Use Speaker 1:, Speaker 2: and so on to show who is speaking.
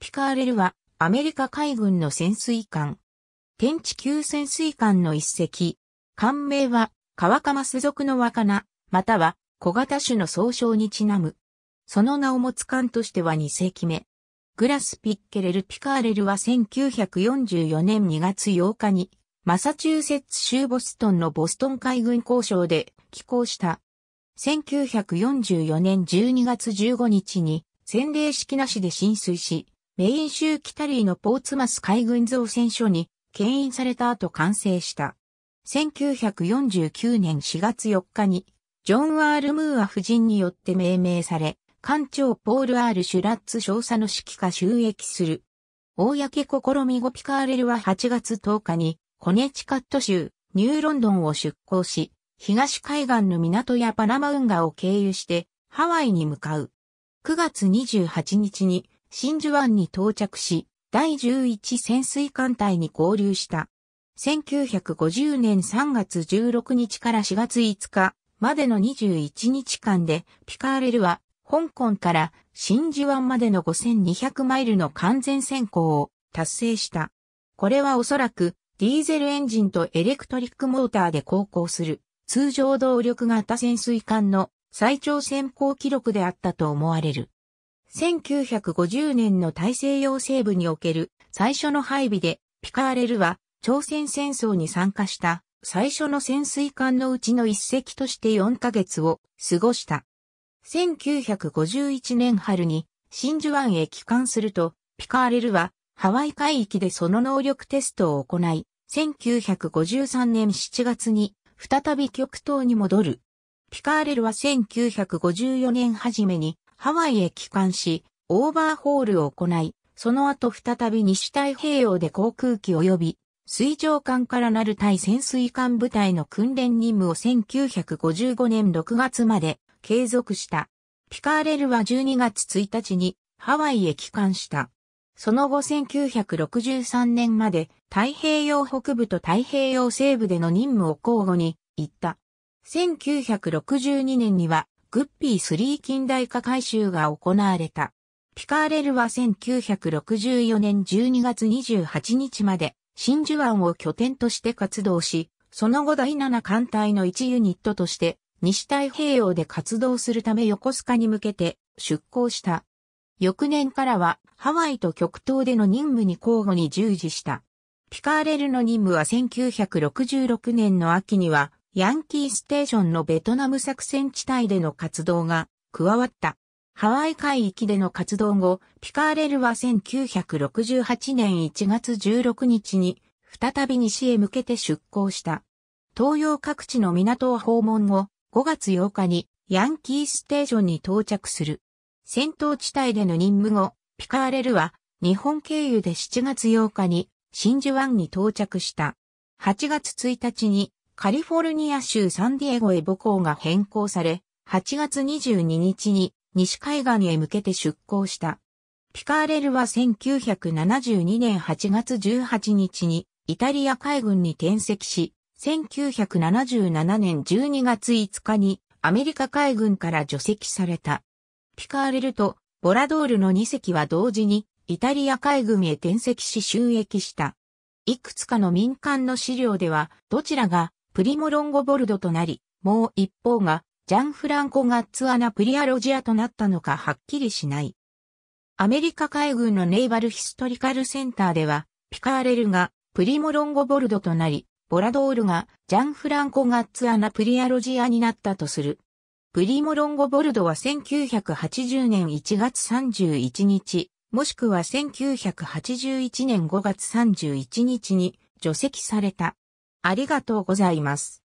Speaker 1: ピカーレルはアメリカ海軍の潜水艦。天地級潜水艦の一隻。艦名は、川釜ス属の若菜、または小型種の総称にちなむ。その名を持つ艦としては2世紀目。グラス・ピッケレル・ピカーレルは1944年2月8日に、マサチューセッツ州ボストンのボストン海軍交渉で寄港した。1944年12月15日に、洗礼式なしで浸水し、メイン州キタリーのポーツマス海軍造船所に牽引された後完成した。1949年4月4日に、ジョン・アール・ムーア夫人によって命名され、艦長ポール・アール・シュラッツ少佐の指揮下収益する。公試みゴピカーレルは8月10日に、コネチカット州、ニューロンドンを出港し、東海岸の港やパナマウンガを経由して、ハワイに向かう。9月28日に、真珠湾に到着し、第11潜水艦隊に合流した。1950年3月16日から4月5日までの21日間で、ピカーレルは、香港から真珠湾までの5200マイルの完全先行を達成した。これはおそらく、ディーゼルエンジンとエレクトリックモーターで航行する、通常動力型潜水艦の最長先行記録であったと思われる。1950年の大西洋西部における最初の配備で、ピカーレルは朝鮮戦争に参加した最初の潜水艦のうちの一隻として4ヶ月を過ごした。1951年春に真珠湾へ帰還すると、ピカーレルはハワイ海域でその能力テストを行い、1953年7月に再び極東に戻る。ピカーレルは1954年初めにハワイへ帰還し、オーバーホールを行い、その後再び西太平洋で航空機及び水上艦からなる対潜水艦部隊の訓練任務を1955年6月まで継続した。ピカーレルは12月1日にハワイへ帰還した。その後1963年まで太平洋北部と太平洋西部での任務を交互に行った。1962年にはグッピー3近代化改修が行われた。ピカーレルは1964年12月28日まで真珠湾を拠点として活動し、その後第7艦隊の1ユニットとして西太平洋で活動するため横須賀に向けて出港した。翌年からはハワイと極東での任務に交互に従事した。ピカーレルの任務は1966年の秋にはヤンキーステーションのベトナム作戦地帯での活動が加わった。ハワイ海域での活動後、ピカーレルは1968年1月16日に再び西へ向けて出港した。東洋各地の港を訪問後、5月8日にヤンキーステーションに到着する。戦闘地帯での任務後、ピカーレルは日本経由で7月8日に真珠湾に到着した。8月1日にカリフォルニア州サンディエゴへ母港が変更され、8月22日に西海岸へ向けて出港した。ピカーレルは1972年8月18日にイタリア海軍に転籍し、1977年12月5日にアメリカ海軍から除籍された。ピカーレルとボラドールの2隻は同時にイタリア海軍へ転籍し収益した。いくつかの民間の資料ではどちらがプリモロンゴボルドとなり、もう一方が、ジャンフランコ・ガッツアナ・プリアロジアとなったのかはっきりしない。アメリカ海軍のネイバルヒストリカルセンターでは、ピカーレルがプリモロンゴボルドとなり、ボラドールがジャンフランコ・ガッツアナ・プリアロジアになったとする。プリモロンゴボルドは1980年1月31日、もしくは1981年5月31日に除籍された。ありがとうございます。